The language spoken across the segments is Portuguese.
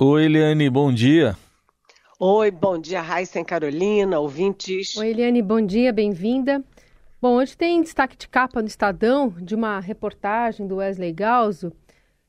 Oi, Eliane, bom dia. Oi, bom dia, Raíssa e Carolina, ouvintes. Oi, Eliane, bom dia, bem-vinda. Bom, hoje tem destaque de capa no Estadão de uma reportagem do Wesley Galzo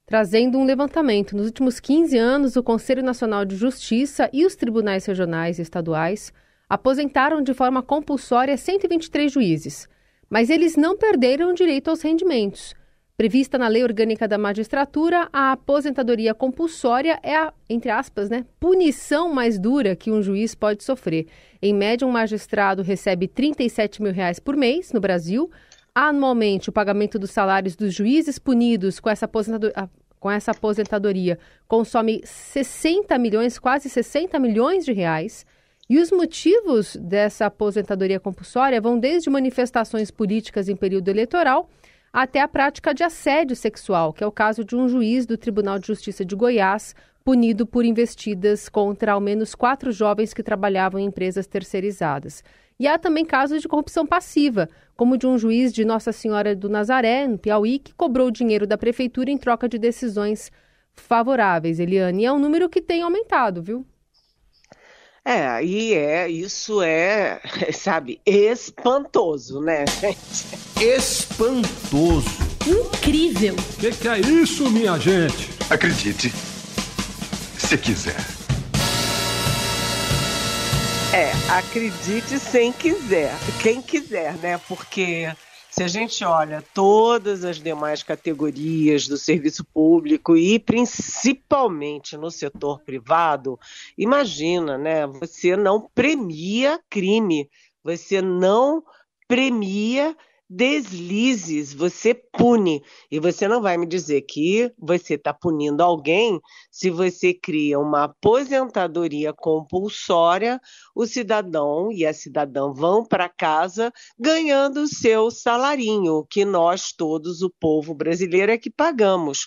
trazendo um levantamento. Nos últimos 15 anos, o Conselho Nacional de Justiça e os tribunais regionais e estaduais aposentaram de forma compulsória 123 juízes, mas eles não perderam o direito aos rendimentos. Prevista na Lei Orgânica da Magistratura, a aposentadoria compulsória é a, entre aspas, né, punição mais dura que um juiz pode sofrer. Em média, um magistrado recebe R$ 37 mil reais por mês no Brasil. Anualmente, o pagamento dos salários dos juízes punidos com essa aposentadoria ah, com essa aposentadoria consome 60 milhões, quase 60 milhões de reais. E os motivos dessa aposentadoria compulsória vão desde manifestações políticas em período eleitoral até a prática de assédio sexual, que é o caso de um juiz do Tribunal de Justiça de Goiás, punido por investidas contra ao menos quatro jovens que trabalhavam em empresas terceirizadas. E há também casos de corrupção passiva, como de um juiz de Nossa Senhora do Nazaré, no Piauí, que cobrou dinheiro da prefeitura em troca de decisões favoráveis, Eliane. E é um número que tem aumentado, viu? É, aí é, isso é, sabe, espantoso, né, gente? Espantoso. Incrível. Que que é isso, minha gente? Acredite, se quiser. É, acredite sem quiser, quem quiser, né? Porque se a gente olha todas as demais categorias do serviço público e principalmente no setor privado, imagina, né? Você não premia crime, você não premia deslizes você pune. E você não vai me dizer que você está punindo alguém se você cria uma aposentadoria compulsória, o cidadão e a cidadã vão para casa ganhando o seu salarinho, que nós todos, o povo brasileiro, é que pagamos.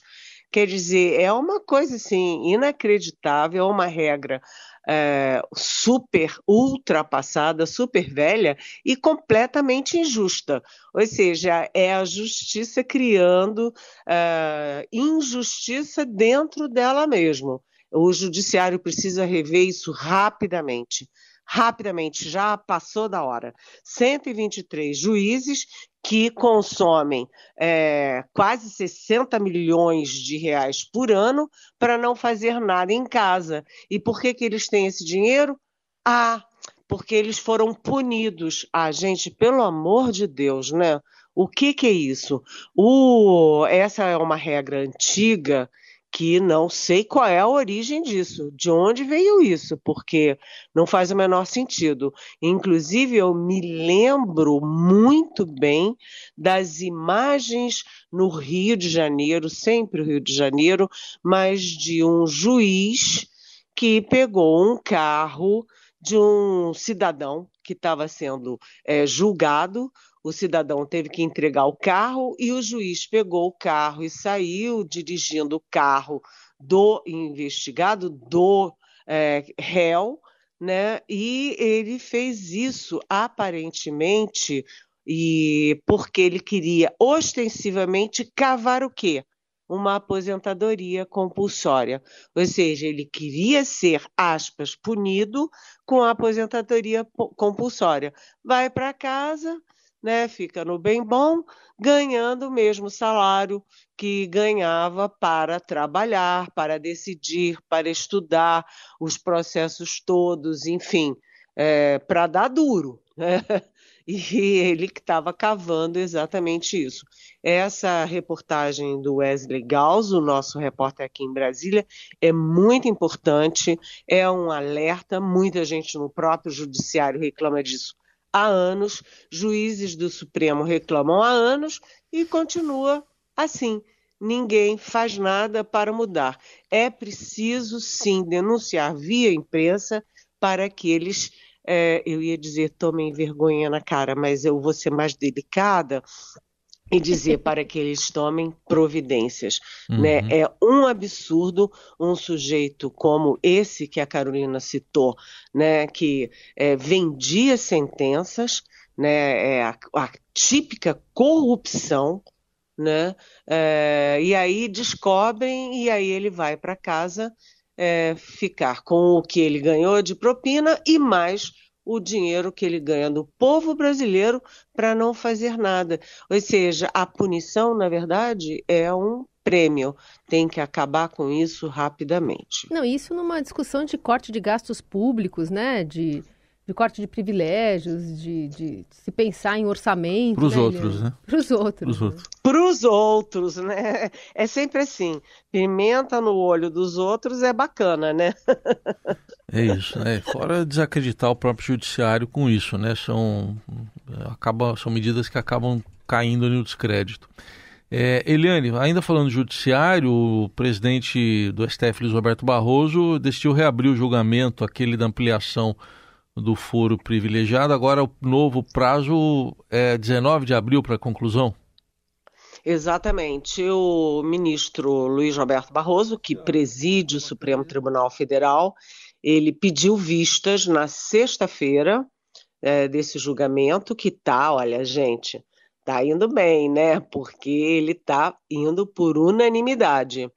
Quer dizer, é uma coisa assim inacreditável, é uma regra é, super ultrapassada, super velha e completamente injusta. Ou seja, é a justiça criando é, injustiça dentro dela mesma. O judiciário precisa rever isso rapidamente rapidamente, já passou da hora. 123 juízes que consomem é, quase 60 milhões de reais por ano para não fazer nada em casa. E por que, que eles têm esse dinheiro? Ah, porque eles foram punidos. Ah, gente, pelo amor de Deus, né? O que, que é isso? O, essa é uma regra antiga que não sei qual é a origem disso, de onde veio isso, porque não faz o menor sentido. Inclusive, eu me lembro muito bem das imagens no Rio de Janeiro, sempre o Rio de Janeiro, mas de um juiz que pegou um carro de um cidadão que estava sendo é, julgado o cidadão teve que entregar o carro e o juiz pegou o carro e saiu dirigindo o carro do investigado, do é, réu, né? E ele fez isso aparentemente e porque ele queria ostensivamente cavar o quê? Uma aposentadoria compulsória. Ou seja, ele queria ser, aspas, punido com a aposentadoria compulsória. Vai para casa, né, fica no bem bom, ganhando o mesmo salário que ganhava para trabalhar, para decidir, para estudar os processos todos, enfim, é, para dar duro. Né? E ele que estava cavando exatamente isso. Essa reportagem do Wesley Gauss, o nosso repórter aqui em Brasília, é muito importante, é um alerta. Muita gente no próprio judiciário reclama disso há anos, juízes do Supremo reclamam há anos e continua assim. Ninguém faz nada para mudar. É preciso, sim, denunciar via imprensa para que eles, é, eu ia dizer, tomem vergonha na cara, mas eu vou ser mais delicada e dizer para que eles tomem providências. Uhum. Né? É um absurdo um sujeito como esse que a Carolina citou, né? que é, vendia sentenças, né? é a, a típica corrupção, né? É, e aí descobrem e aí ele vai para casa é, ficar com o que ele ganhou de propina e mais o dinheiro que ele ganha do povo brasileiro para não fazer nada. Ou seja, a punição, na verdade, é um prêmio. Tem que acabar com isso rapidamente. Não, isso numa discussão de corte de gastos públicos, né? De, de corte de privilégios, de, de se pensar em orçamento. Para os né, né? né, outros, né? Para os outros. Para os outros. outros, né? É sempre assim. Pimenta no olho dos outros é bacana, né? É isso, né? Fora desacreditar o próprio judiciário com isso, né? São, acaba, são medidas que acabam caindo no descrédito. É, Eliane, ainda falando do judiciário, o presidente do STF, Luiz Roberto Barroso, decidiu reabrir o julgamento, aquele da ampliação do foro privilegiado. Agora o novo prazo é 19 de abril para conclusão. Exatamente. O ministro Luiz Roberto Barroso, que preside o Supremo Tribunal Federal, ele pediu vistas na sexta-feira é, desse julgamento, que tá, olha, gente, tá indo bem, né? Porque ele tá indo por unanimidade.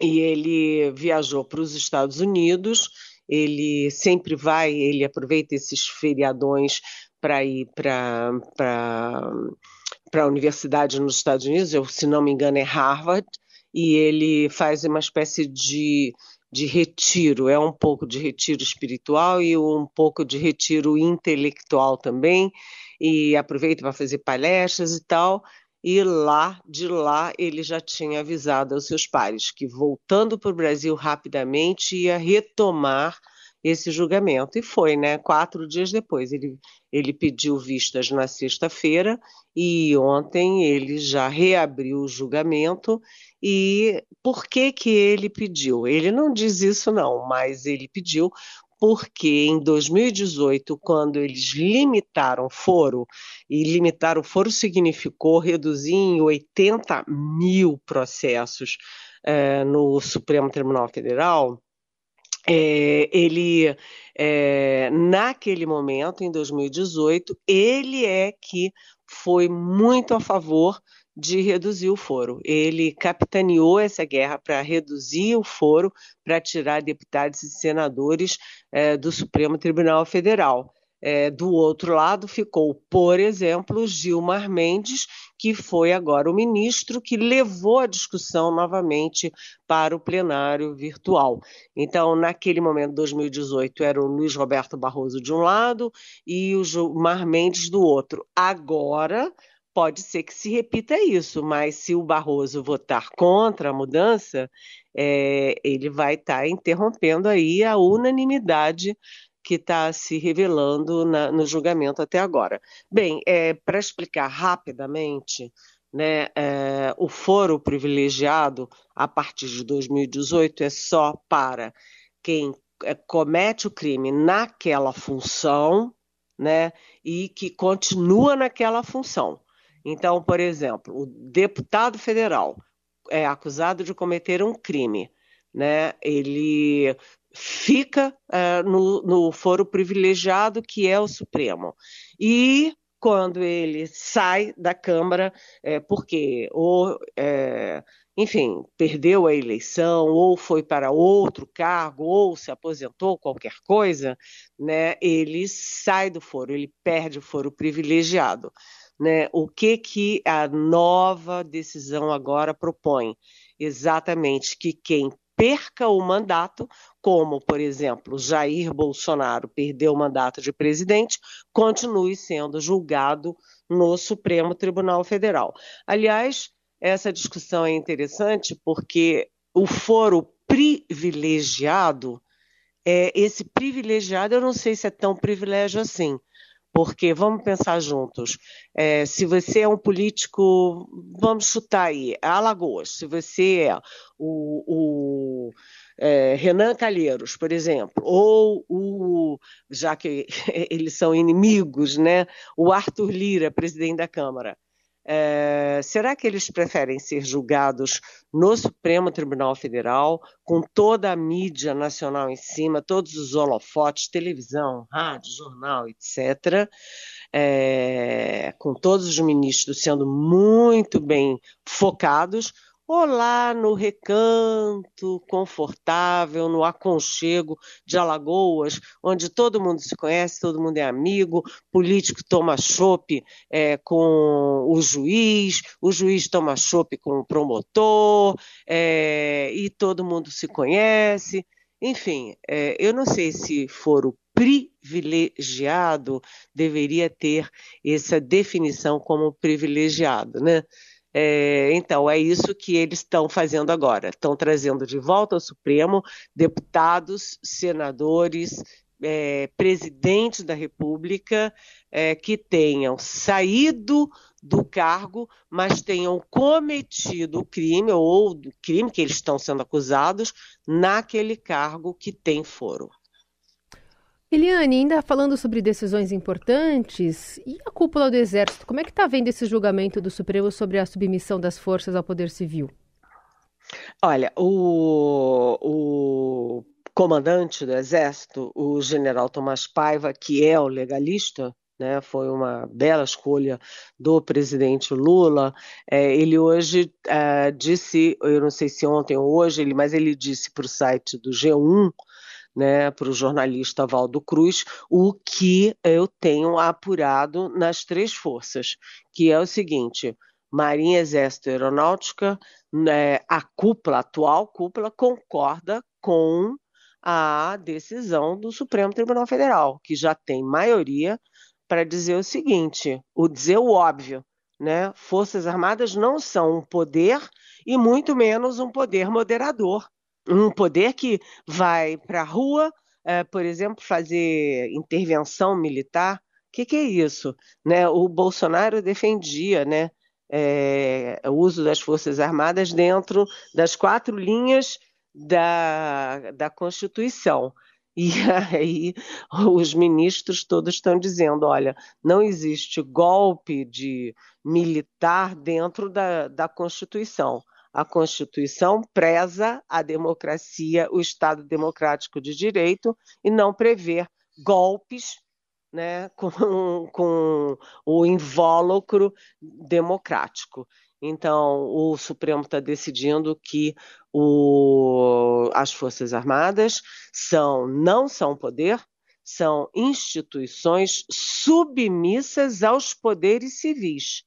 E ele viajou para os Estados Unidos, ele sempre vai, ele aproveita esses feriadões para ir para para a universidade nos Estados Unidos, eu, se não me engano é Harvard, e ele faz uma espécie de de retiro, é um pouco de retiro espiritual e um pouco de retiro intelectual também, e aproveito para fazer palestras e tal. E lá, de lá, ele já tinha avisado aos seus pares que voltando para o Brasil rapidamente ia retomar esse julgamento. E foi, né? Quatro dias depois. Ele, ele pediu vistas na sexta-feira e ontem ele já reabriu o julgamento. E por que, que ele pediu? Ele não diz isso, não, mas ele pediu porque em 2018, quando eles limitaram o foro, e limitar o foro significou reduzir em 80 mil processos eh, no Supremo Tribunal Federal, é, ele, é, naquele momento, em 2018, ele é que foi muito a favor de reduzir o foro. Ele capitaneou essa guerra para reduzir o foro, para tirar deputados e senadores é, do Supremo Tribunal Federal. É, do outro lado ficou, por exemplo, Gilmar Mendes, que foi agora o ministro que levou a discussão novamente para o plenário virtual. Então, naquele momento, 2018, era o Luiz Roberto Barroso de um lado e o Gilmar Mendes do outro. Agora, pode ser que se repita isso, mas se o Barroso votar contra a mudança, é, ele vai estar tá interrompendo aí a unanimidade que está se revelando na, no julgamento até agora. Bem, é, para explicar rapidamente, né, é, o foro privilegiado a partir de 2018 é só para quem é, comete o crime naquela função, né, e que continua naquela função. Então, por exemplo, o deputado federal é acusado de cometer um crime, né? Ele fica uh, no, no foro privilegiado que é o Supremo. E quando ele sai da Câmara, é, porque ou, é, eh, enfim, perdeu a eleição, ou foi para outro cargo, ou se aposentou, qualquer coisa, né, ele sai do foro, ele perde o foro privilegiado. Né? O que, que a nova decisão agora propõe? Exatamente que quem perca o mandato, como, por exemplo, Jair Bolsonaro perdeu o mandato de presidente, continue sendo julgado no Supremo Tribunal Federal. Aliás, essa discussão é interessante porque o foro privilegiado, é, esse privilegiado, eu não sei se é tão privilégio assim, porque vamos pensar juntos. É, se você é um político, vamos chutar aí, Alagoas. Se você é o, o é, Renan Calheiros, por exemplo, ou o, já que eles são inimigos, né, o Arthur Lira, presidente da Câmara. É, será que eles preferem ser julgados no Supremo Tribunal Federal, com toda a mídia nacional em cima, todos os holofotes, televisão, rádio, jornal, etc., é, com todos os ministros sendo muito bem focados? ou lá no recanto confortável, no aconchego de Alagoas, onde todo mundo se conhece, todo mundo é amigo, político toma chope é, com o juiz, o juiz toma chope com o promotor, é, e todo mundo se conhece. Enfim, é, eu não sei se for o privilegiado deveria ter essa definição como privilegiado, né? É, então, é isso que eles estão fazendo agora. Estão trazendo de volta ao Supremo deputados, senadores, é, presidentes da República é, que tenham saído do cargo, mas tenham cometido o crime ou o crime que eles estão sendo acusados naquele cargo que tem foro. Eliane, ainda falando sobre decisões importantes, e a cúpula do Exército? Como é que está vendo esse julgamento do Supremo sobre a submissão das forças ao poder civil? Olha, o, o comandante do Exército, o general Tomás Paiva, que é o legalista, né, foi uma bela escolha do presidente Lula. É, ele hoje é, disse, eu não sei se ontem ou hoje, ele, mas ele disse para o site do G1 né, para o jornalista Valdo Cruz, o que eu tenho apurado nas três forças, que é o seguinte: Marinha, Exército e Aeronáutica, né, a cúpula, a atual cúpula, concorda com a decisão do Supremo Tribunal Federal, que já tem maioria para dizer o seguinte, o dizer o óbvio, né? Forças Armadas não são um poder e muito menos um poder moderador um poder que vai para a rua, é, por exemplo, fazer intervenção militar. O que, que, é isso? Né? O Bolsonaro defendia né, é, o uso das Forças Armadas dentro das quatro linhas da, da Constituição. E aí os ministros todos estão dizendo: olha, não existe golpe de militar dentro da, da Constituição. A Constituição preza a democracia, o Estado democrático de direito e não prever golpes né, com, com o invólucro democrático. Então, o Supremo está decidindo que o, as Forças Armadas são, não são poder, são instituições submissas aos poderes civis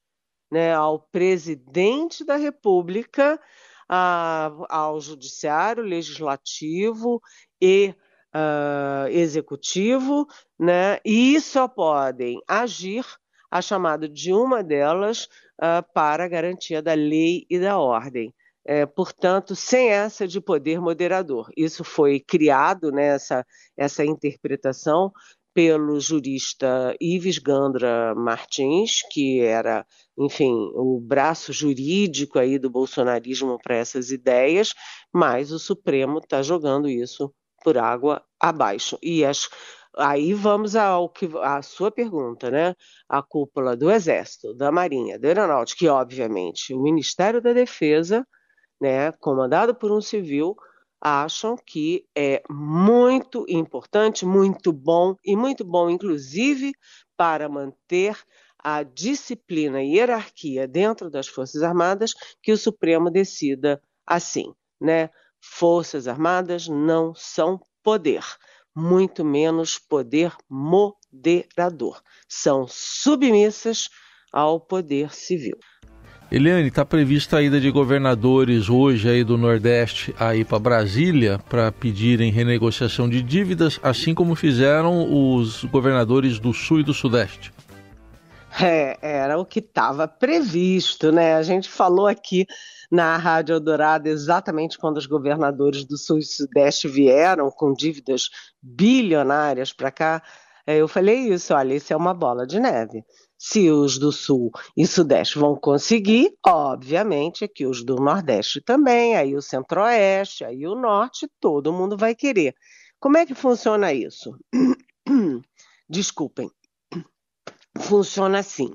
né, ao presidente da República, a, ao judiciário, legislativo e uh, executivo, né, e só podem agir a chamada de uma delas uh, para garantia da lei e da ordem. É, portanto, sem essa de poder moderador. Isso foi criado, né, essa, essa interpretação, pelo jurista Ives Gandra Martins, que era, enfim, o braço jurídico aí do bolsonarismo para essas ideias, mas o Supremo está jogando isso por água abaixo. E as, aí vamos ao que a sua pergunta, né? A cúpula do Exército, da Marinha, da Aeronáutica, que obviamente o Ministério da Defesa, né, comandado por um civil, acham que é muito importante, muito bom e muito bom, inclusive, para manter a disciplina e hierarquia dentro das Forças Armadas que o Supremo decida assim, né? Forças Armadas não são poder, muito menos poder moderador. São submissas ao poder civil. Eliane, está prevista a ida de governadores hoje aí do Nordeste aí para Brasília para pedirem renegociação de dívidas, assim como fizeram os governadores do Sul e do Sudeste. É, era o que estava previsto, né? A gente falou aqui na Rádio Eldorado exatamente quando os governadores do Sul e Sudeste vieram com dívidas bilionárias para cá. É, eu falei isso, olha, isso é uma bola de neve se os do Sul e Sudeste vão conseguir, obviamente que os do Nordeste também, aí o Centro-Oeste, aí o Norte, todo mundo vai querer. Como é que funciona isso? Desculpem. Funciona assim.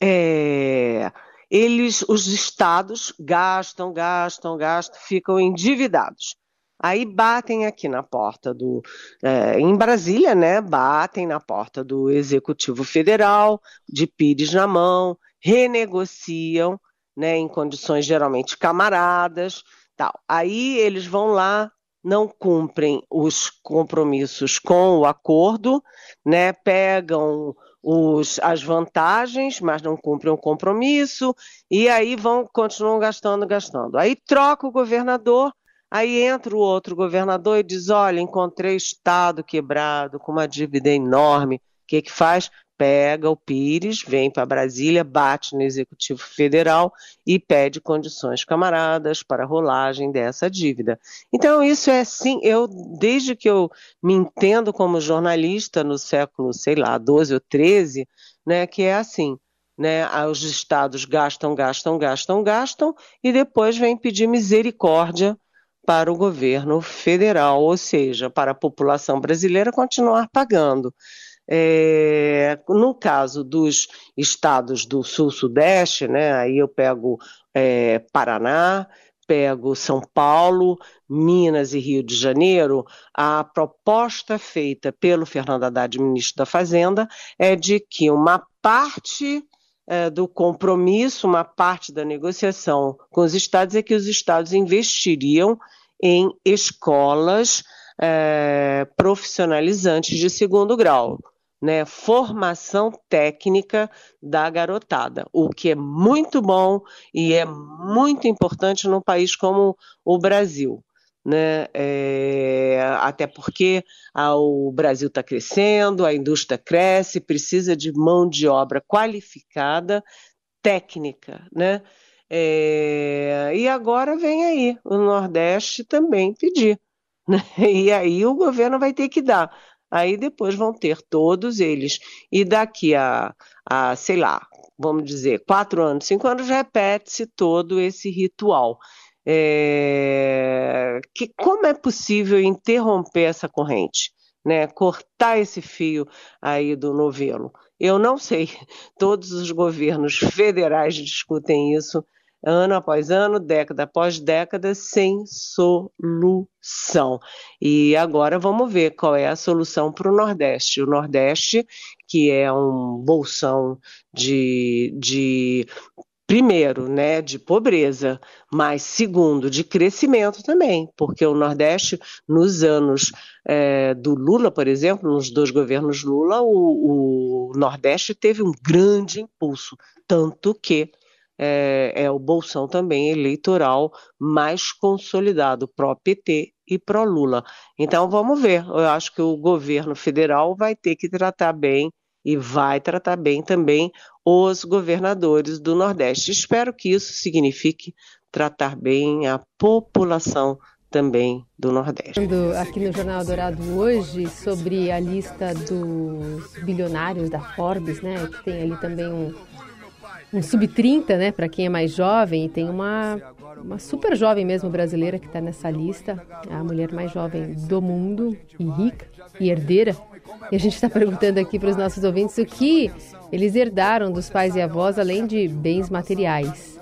É, eles, os estados gastam, gastam, gastam, ficam endividados. Aí batem aqui na porta do. É, em Brasília, né? Batem na porta do Executivo Federal, de Pires na mão, renegociam, né? Em condições geralmente camaradas, tal. Aí eles vão lá, não cumprem os compromissos com o acordo, né? Pegam os, as vantagens, mas não cumprem o compromisso, e aí vão continuam gastando, gastando. Aí troca o governador Aí entra o outro governador e diz: olha, encontrei Estado quebrado, com uma dívida enorme. O que, que faz? Pega o Pires, vem para Brasília, bate no Executivo Federal e pede condições camaradas para a rolagem dessa dívida. Então, isso é sim, eu, desde que eu me entendo como jornalista no século, sei lá, 12 ou 13, né, que é assim. Né, os estados gastam, gastam, gastam, gastam e depois vem pedir misericórdia para o governo federal, ou seja, para a população brasileira continuar pagando. É, no caso dos estados do Sul-Sudeste, né, aí eu pego é, Paraná, pego São Paulo, Minas e Rio de Janeiro, a proposta feita pelo Fernando Haddad, ministro da Fazenda, é de que uma parte é, do compromisso, uma parte da negociação com os estados é que os estados investiriam em escolas é, profissionalizantes de segundo grau. Né, formação técnica da garotada, o que é muito bom e é muito importante num país como o Brasil. Né? É, até porque ah, o Brasil está crescendo, a indústria cresce, precisa de mão de obra qualificada, técnica, né? É, e agora vem aí o Nordeste também pedir. Né? E aí o governo vai ter que dar. Aí depois vão ter todos eles. E daqui a, a sei lá, vamos dizer, quatro anos, cinco anos, repete-se todo esse ritual. É, que como é possível interromper essa corrente, né? Cortar esse fio aí do novelo? Eu não sei. Todos os governos federais discutem isso ano após ano, década após década, sem solução. E agora vamos ver qual é a solução para o Nordeste. O Nordeste, que é um bolsão de, de primeiro, né, de pobreza, mas segundo, de crescimento também, porque o Nordeste, nos anos é, do Lula, por exemplo, nos dois governos Lula, o, o Nordeste teve um grande impulso, tanto que é, é o bolsão também eleitoral mais consolidado, pró-PT e pró-Lula. Então vamos ver, eu acho que o governo federal vai ter que tratar bem e vai tratar bem também os governadores do Nordeste. Espero que isso signifique tratar bem a população também do Nordeste. Aqui no Jornal Dourado hoje sobre a lista dos bilionários da Forbes, né? Que tem ali também um, um sub-30, né? Para quem é mais jovem, e tem uma, uma super jovem mesmo brasileira que está nessa lista, a mulher mais jovem do mundo e rica e herdeira e a gente está perguntando aqui para os nossos ouvintes o que eles herdaram dos pais e avós, além de bens materiais.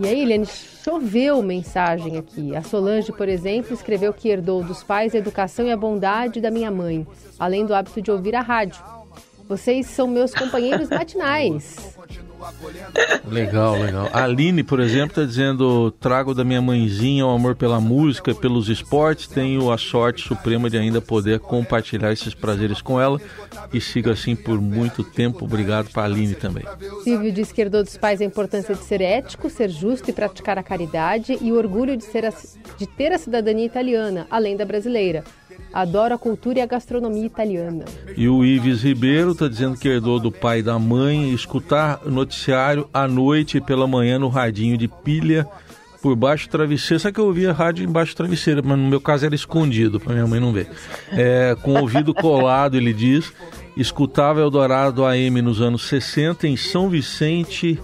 E aí, Eliane, choveu mensagem aqui. A Solange, por exemplo, escreveu que herdou dos pais a educação e a bondade da minha mãe, além do hábito de ouvir a rádio. Vocês são meus companheiros matinais. Legal, legal. A Aline, por exemplo, está dizendo: trago da minha mãezinha o amor pela música, pelos esportes. Tenho a sorte suprema de ainda poder compartilhar esses prazeres com ela e siga assim por muito tempo. Obrigado para a Aline também. Silvio diz que herdou dos pais a importância de ser ético, ser justo e praticar a caridade e o orgulho de, ser a, de ter a cidadania italiana, além da brasileira adora a cultura e a gastronomia italiana. E o Ives Ribeiro está dizendo que herdou do pai e da mãe escutar noticiário à noite e pela manhã no radinho de pilha por baixo travesseiro. Sabe que eu ouvia rádio embaixo travesseiro, mas no meu caso era escondido, para minha mãe não ver. É, com o ouvido colado, ele diz, escutava Eldorado AM nos anos 60 em São Vicente,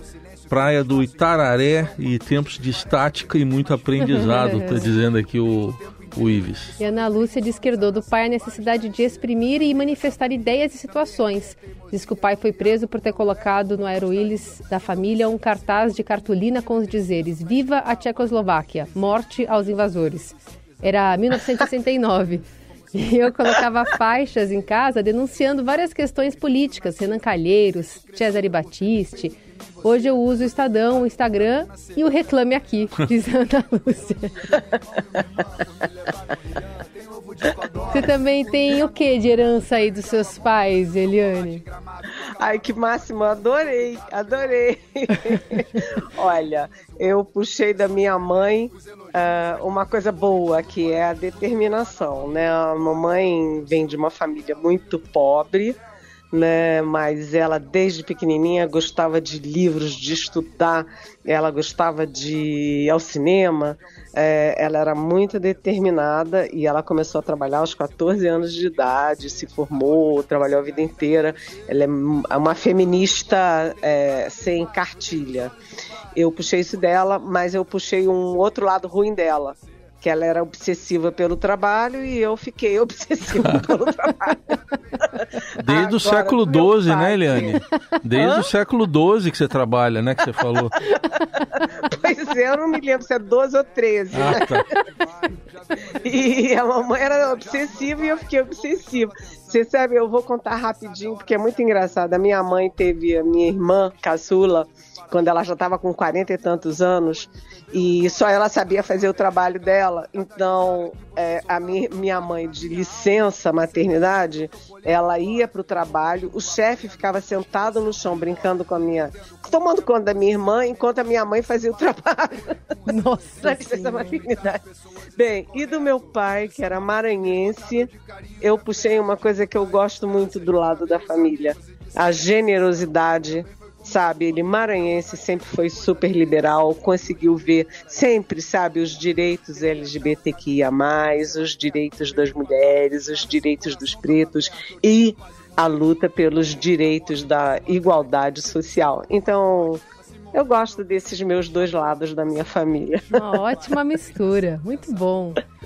praia do Itararé e tempos de estática e muito aprendizado, está dizendo aqui o o Ives. E Ana Lúcia diz do pai a necessidade de exprimir e manifestar ideias e situações. Diz que o pai foi preso por ter colocado no aeroílis da família um cartaz de cartolina com os dizeres Viva a Tchecoslováquia, morte aos invasores. Era 1969. E eu colocava faixas em casa denunciando várias questões políticas, Renan Calheiros, Cesare Battisti Hoje eu uso o Estadão, o Instagram e o Reclame Aqui, diz Ana Lúcia. Você também tem o que de herança aí dos seus pais, Eliane? Ai, que máximo, adorei, adorei. Olha, eu puxei da minha mãe uh, uma coisa boa, que é a determinação, né? A mamãe vem de uma família muito pobre, né? Mas ela desde pequenininha gostava de livros, de estudar, ela gostava de ir ao cinema, é, ela era muito determinada e ela começou a trabalhar aos 14 anos de idade, se formou, trabalhou a vida inteira. Ela é uma feminista é, sem cartilha. Eu puxei isso dela, mas eu puxei um outro lado ruim dela, que ela era obsessiva pelo trabalho e eu fiquei obsessiva pelo trabalho. Desde o século XII, né, Eliane? Desde Hã? o século XII que você trabalha, né, que você falou. Pois é, eu não me lembro se é 12 ou 13. Ah, né? tá. E a mamãe era obsessiva e eu fiquei obsessiva. Você sabe, eu vou contar rapidinho, porque é muito engraçado. A minha mãe teve a minha irmã, caçula, quando ela já estava com 40 e tantos anos, e só ela sabia fazer o trabalho dela. Então, é, a minha mãe, de licença maternidade, ela ia para o trabalho, o chefe ficava sentado no chão brincando com a minha. tomando conta da minha irmã, enquanto a minha mãe fazia o trabalho. Nossa! da licença maternidade. Bem, e do meu pai, que era maranhense, eu puxei uma coisa que eu gosto muito do lado da família: a generosidade sabe? Ele maranhense sempre foi super liberal, conseguiu ver sempre, sabe, os direitos LGBTQIA+, os direitos das mulheres, os direitos dos pretos e a luta pelos direitos da igualdade social. Então, eu gosto desses meus dois lados da minha família. Uma ótima mistura, muito bom.